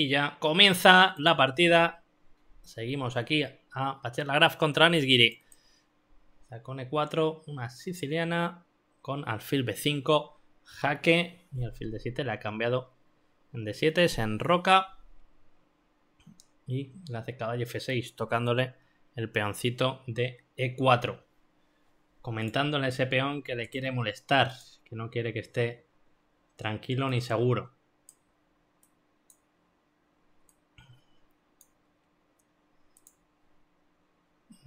Y ya comienza la partida. Seguimos aquí a la Graf contra Anisgiri. con E4, una siciliana con alfil B5, jaque y alfil D7 le ha cambiado en D7, se enroca y le hace caballo F6 tocándole el peoncito de E4 comentándole a ese peón que le quiere molestar, que no quiere que esté tranquilo ni seguro.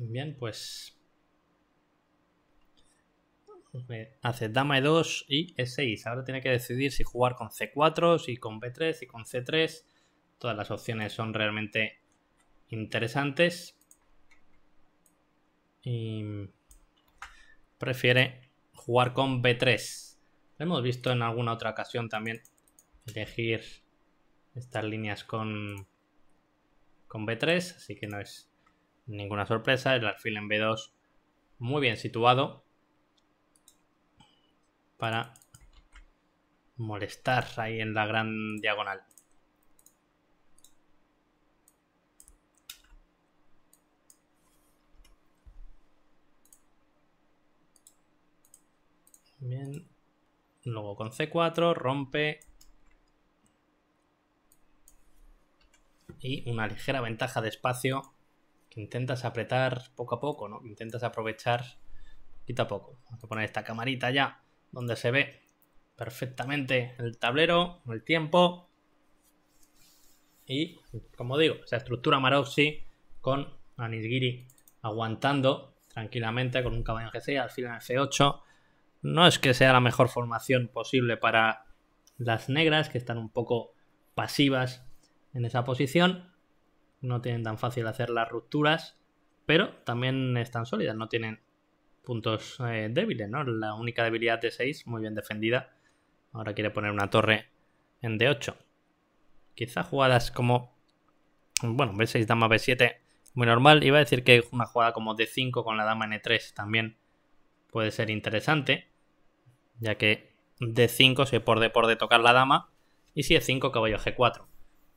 Bien, pues. Hace dama e2 y e6. Ahora tiene que decidir si jugar con c4, si con b3, si con c3. Todas las opciones son realmente interesantes. Y prefiere jugar con b3. hemos visto en alguna otra ocasión también elegir estas líneas con, con b3, así que no es ninguna sorpresa, el alfil en B2 muy bien situado para molestar ahí en la gran diagonal. Bien. Luego con C4 rompe. Y una ligera ventaja de espacio que intentas apretar poco a poco, ¿no? intentas aprovechar poquito a poco. Vamos a poner esta camarita ya, donde se ve perfectamente el tablero, el tiempo. Y, como digo, esa estructura Maroxi con Anisgiri aguantando tranquilamente con un caballo en G6, al final en F8. No es que sea la mejor formación posible para las negras, que están un poco pasivas en esa posición no tienen tan fácil hacer las rupturas, pero también están sólidas, no tienen puntos eh, débiles, ¿no? La única debilidad de 6, muy bien defendida. Ahora quiere poner una torre en D8. Quizá jugadas como... Bueno, B6, dama B7, muy normal. Iba a decir que una jugada como D5 con la dama N3 también puede ser interesante. Ya que D5 se por por de tocar la dama. Y si E5, caballo G4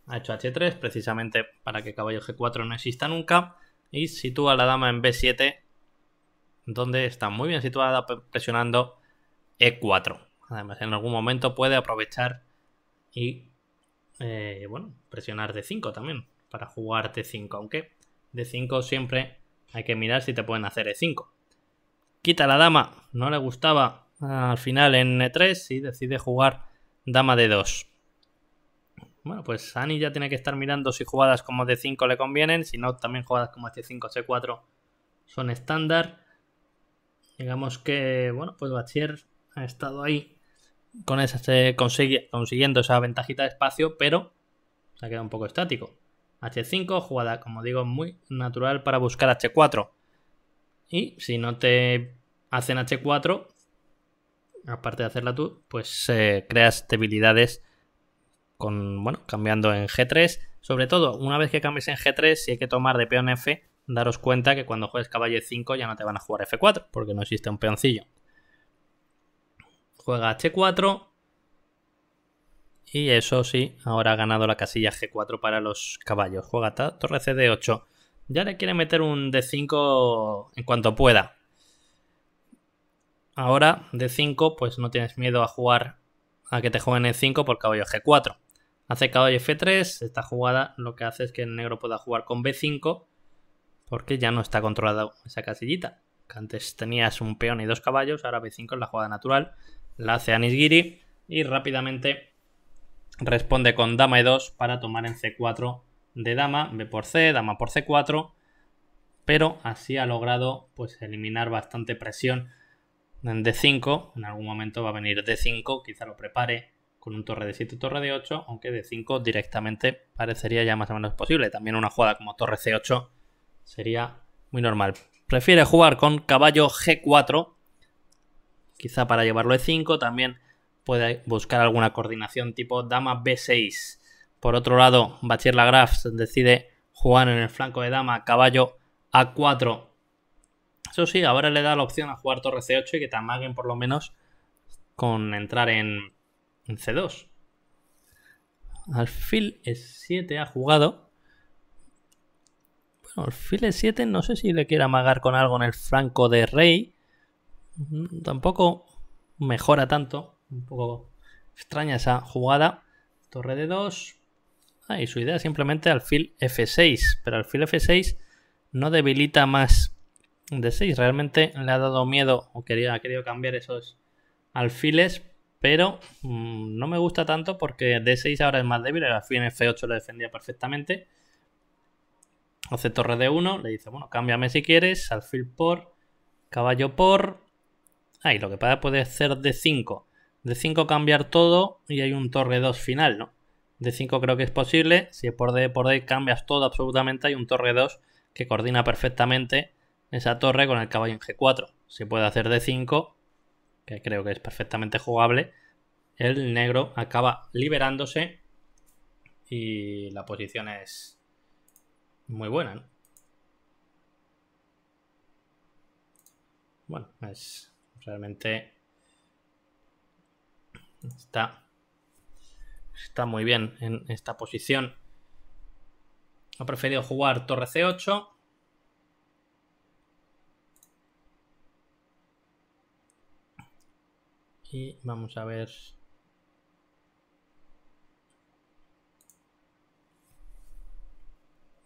ha hecho h3 precisamente para que caballo g4 no exista nunca y sitúa la dama en b7 donde está muy bien situada presionando e4 además en algún momento puede aprovechar y eh, bueno presionar d5 también para jugar d5 aunque d5 siempre hay que mirar si te pueden hacer e5 quita la dama no le gustaba al final en e3 y decide jugar dama d2 bueno, pues Sani ya tiene que estar mirando si jugadas como D5 le convienen, si no, también jugadas como H5, h 4 son estándar. Digamos que, bueno, pues Bachier ha estado ahí con esa, consiguiendo esa ventajita de espacio, pero se ha quedado un poco estático. H5, jugada, como digo, muy natural para buscar H4. Y si no te hacen H4, aparte de hacerla tú, pues eh, creas debilidades bueno, cambiando en G3. Sobre todo, una vez que cambies en G3, si hay que tomar de peón F, daros cuenta que cuando juegues caballo 5 ya no te van a jugar F4, porque no existe un peoncillo. Juega H4. Y eso sí, ahora ha ganado la casilla G4 para los caballos. Juega torre CD8. Ya le quiere meter un D5 en cuanto pueda. Ahora, D5, pues no tienes miedo a jugar a que te jueguen E5 por caballo G4. Hace caballo F3, esta jugada lo que hace es que el negro pueda jugar con B5 porque ya no está controlada esa casillita. Que antes tenías un peón y dos caballos, ahora B5 es la jugada natural. La hace Anisgiri y rápidamente responde con dama E2 para tomar en C4 de dama, B por C, dama por C4. Pero así ha logrado pues eliminar bastante presión en D5. En algún momento va a venir D5, quizá lo prepare con un torre de 7, torre de 8, aunque de 5 directamente parecería ya más o menos posible. También una jugada como torre C8 sería muy normal. Prefiere jugar con caballo G4, quizá para llevarlo E5, también puede buscar alguna coordinación tipo dama B6. Por otro lado, Bachir Lagraf decide jugar en el flanco de dama caballo A4. Eso sí, ahora le da la opción a jugar torre C8 y que te por lo menos con entrar en C2. Alfil E7 ha jugado. Bueno, alfil E7 no sé si le quiere amagar con algo en el franco de rey. Mm, tampoco mejora tanto. Un poco extraña esa jugada. Torre de 2. Ah, y su idea simplemente alfil F6. Pero alfil F6 no debilita más de 6. Realmente le ha dado miedo o quería, ha querido cambiar esos alfiles pero mm, no me gusta tanto porque D6 ahora es más débil, al fin F8 lo defendía perfectamente. Hace torre d 1, le dice, bueno, cámbiame si quieres, alfil por, caballo por... Ahí, lo que pasa puede ser D5. D5 cambiar todo y hay un torre 2 final, ¿no? D5 creo que es posible, si es por D por D cambias todo absolutamente, hay un torre 2 que coordina perfectamente esa torre con el caballo en G4. Se puede hacer D5 que creo que es perfectamente jugable, el negro acaba liberándose y la posición es muy buena, Bueno, es realmente está está muy bien en esta posición. Ha preferido jugar torre C8 y vamos a ver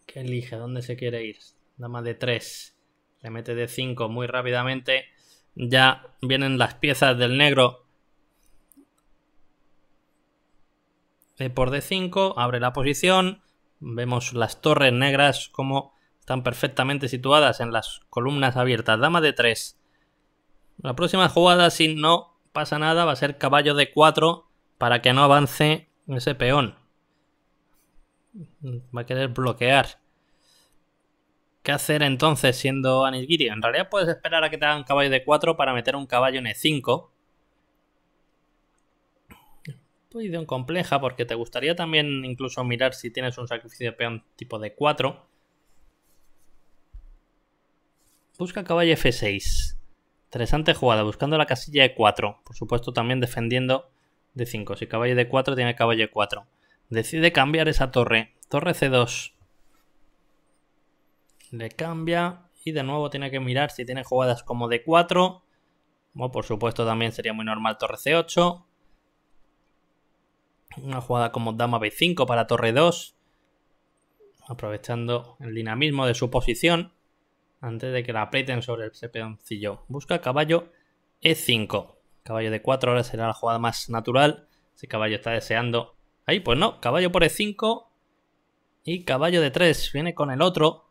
que elige dónde se quiere ir. Dama de 3, le mete de 5 muy rápidamente. Ya vienen las piezas del negro. E por D5, abre la posición. Vemos las torres negras como están perfectamente situadas en las columnas abiertas. Dama de 3. La próxima jugada, si no pasa nada, va a ser caballo de 4 para que no avance ese peón. Va a querer bloquear. ¿Qué hacer entonces siendo Anilgiri? En realidad puedes esperar a que te hagan caballo de 4 para meter un caballo en E5. Posición pues compleja porque te gustaría también incluso mirar si tienes un sacrificio de peón tipo de 4. Busca caballo F6. Interesante jugada, buscando la casilla de 4. Por supuesto, también defendiendo de 5. Si caballo de 4 tiene caballo de 4. Decide cambiar esa torre. Torre C2. Le cambia. Y de nuevo tiene que mirar si tiene jugadas como d 4. Bueno, por supuesto, también sería muy normal torre C8. Una jugada como dama B5 para torre 2. Aprovechando el dinamismo de su posición antes de que la aprieten sobre el peoncillo. Busca caballo E5. Caballo de 4 ahora será la jugada más natural. Si caballo está deseando. Ahí, pues no. Caballo por E5. Y caballo de 3. Viene con el otro.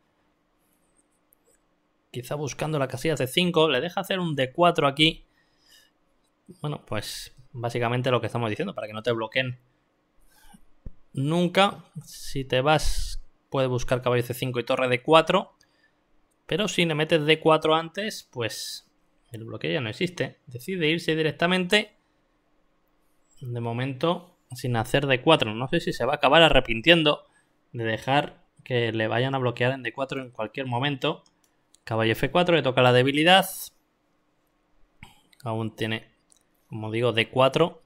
Quizá buscando la casilla C5. Le deja hacer un D4 aquí. Bueno, pues básicamente lo que estamos diciendo. Para que no te bloqueen nunca. Si te vas, puedes buscar caballo C5 y torre de 4 pero si le metes D4 antes, pues el bloqueo ya no existe. Decide irse directamente, de momento, sin hacer D4. No sé si se va a acabar arrepintiendo de dejar que le vayan a bloquear en D4 en cualquier momento. Caballo F4, le toca la debilidad. Aún tiene, como digo, D4.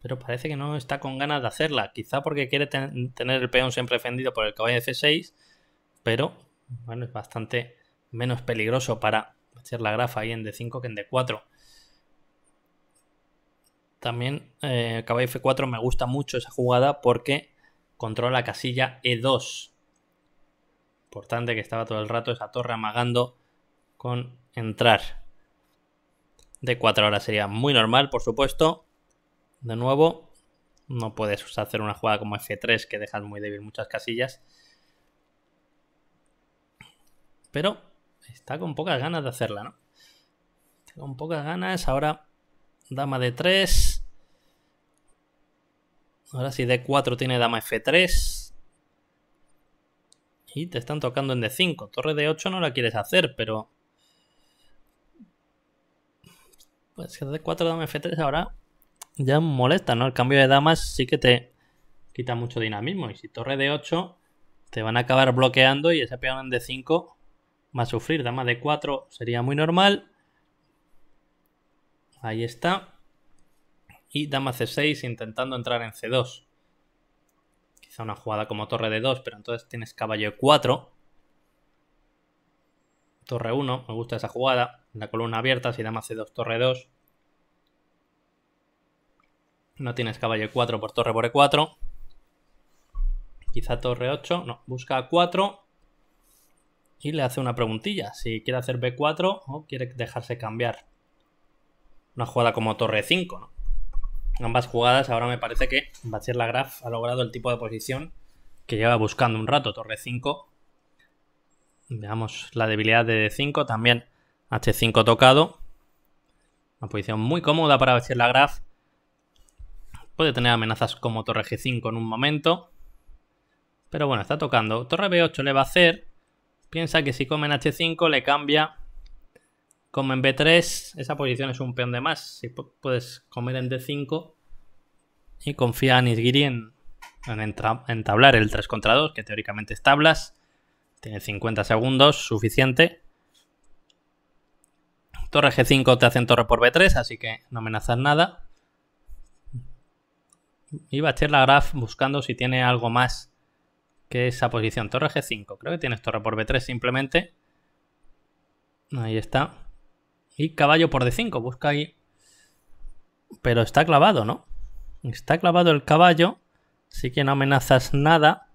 Pero parece que no está con ganas de hacerla. Quizá porque quiere tener el peón siempre defendido por el caballo F6. Pero bueno, es bastante menos peligroso para hacer la grafa ahí en D5 que en D4. También eh, caballo F4 me gusta mucho esa jugada porque controla la casilla E2. Importante que estaba todo el rato esa torre amagando con entrar. D4 ahora sería muy normal, por supuesto. De nuevo, no puedes hacer una jugada como F3 que dejas muy débil muchas casillas pero está con pocas ganas de hacerla, ¿no? Está con pocas ganas, ahora dama de 3. Ahora si D4 tiene dama F3. Y te están tocando en D5. Torre D8 no la quieres hacer, pero... Pues que D4, dama F3 ahora ya molesta, ¿no? El cambio de damas sí que te quita mucho dinamismo. Y si torre D8 te van a acabar bloqueando y esa peón en D5 Va a sufrir dama de 4, sería muy normal. Ahí está. Y dama c6 intentando entrar en c2. Quizá una jugada como torre de 2, pero entonces tienes caballo 4. Torre 1, me gusta esa jugada. La columna abierta, si dama c2, torre 2. No tienes caballo 4 por torre por e4. Quizá torre 8. No, busca 4 y le hace una preguntilla, si quiere hacer B4 o quiere dejarse cambiar. Una jugada como torre 5, ¿no? Ambas jugadas ahora me parece que Bachir Lagraf ha logrado el tipo de posición que lleva buscando un rato, torre 5. Veamos la debilidad de D5, también H5 tocado. Una posición muy cómoda para Bachir Lagraf. Puede tener amenazas como torre G5 en un momento. Pero bueno, está tocando. Torre B8 le va a hacer. Piensa que si comen H5 le cambia. Comen B3, esa posición es un peón de más. Si puedes comer en D5 y confía a Nisgiri en, entablar el 3 contra 2, que teóricamente es tablas. Tiene 50 segundos, suficiente. Torre G5 te hacen torre por B3, así que no amenazas nada. Y la graf buscando si tiene algo más que esa posición, torre G5. Creo que tienes torre por B3 simplemente. Ahí está. Y caballo por D5, busca ahí. Pero está clavado, ¿no? Está clavado el caballo. Así que no amenazas nada.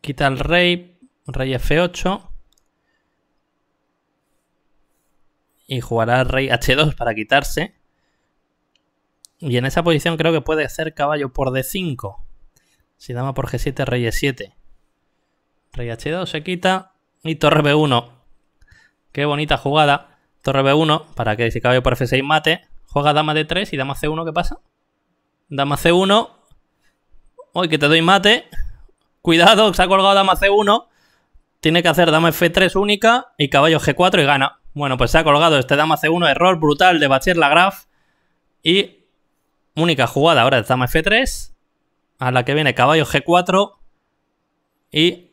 Quita el rey. Rey F8. Y jugará rey H2 para quitarse. Y en esa posición creo que puede ser caballo por D5. Si dama por G7, rey E7. Rey H2 se quita. Y torre B1. Qué bonita jugada. Torre B1 para que si caballo por F6 mate. Juega dama D3 y dama C1, ¿qué pasa? Dama C1. Uy, que te doy mate. Cuidado, se ha colgado dama C1. Tiene que hacer dama F3 única y caballo G4 y gana. Bueno, pues se ha colgado este dama C1. Error brutal de Bachir Lagraf. Y única jugada ahora de dama F3 a la que viene caballo G4 y...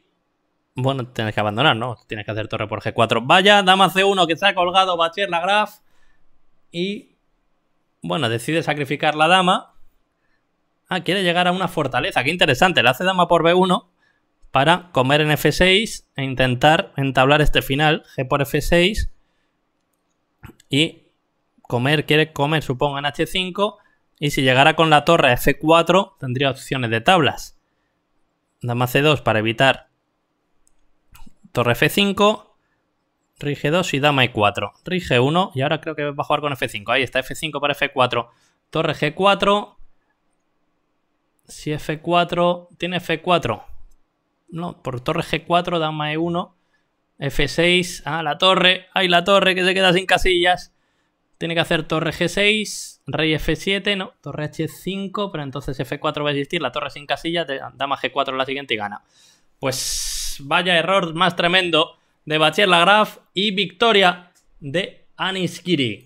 Bueno, tienes que abandonar, ¿no? Tienes que hacer torre por G4. Vaya, dama C1 que se ha colgado Bachir la Graf. Y... Bueno, decide sacrificar la dama. Ah, quiere llegar a una fortaleza. Qué interesante. Le hace dama por B1 para comer en F6 e intentar entablar este final. G por F6. Y comer, quiere comer, supongo, en H5. Y si llegara con la torre F4, tendría opciones de tablas. Dama C2 para evitar torre F5, rige 2 y dama E4. Rige 1 y ahora creo que va a jugar con F5. Ahí está, F5 para F4. Torre G4. Si F4... ¿Tiene F4? No, por torre G4, dama E1. F6. Ah, la torre. Hay la torre que se queda sin casillas! Tiene que hacer torre G6, rey F7, no, torre H5, pero entonces F4 va a existir, la torre sin casilla, dama G4 en la siguiente y gana. Pues vaya error más tremendo de Bachir Lagraf y victoria de Aniskiri.